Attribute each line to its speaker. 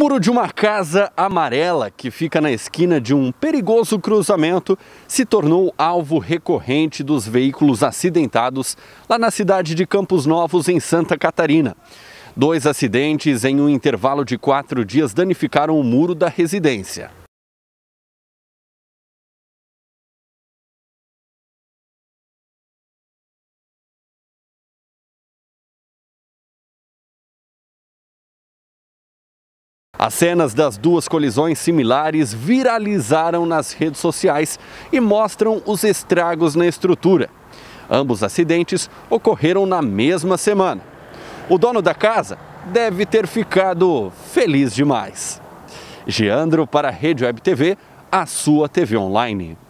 Speaker 1: muro de uma casa amarela que fica na esquina de um perigoso cruzamento se tornou alvo recorrente dos veículos acidentados lá na cidade de Campos Novos, em
Speaker 2: Santa Catarina. Dois acidentes em um intervalo de quatro dias danificaram o
Speaker 3: muro da residência. As cenas das
Speaker 2: duas colisões similares viralizaram nas redes sociais e mostram os
Speaker 1: estragos na estrutura. Ambos acidentes ocorreram na mesma semana. O dono da casa deve ter ficado feliz demais.
Speaker 3: Geandro para a Rede Web TV, a sua TV online.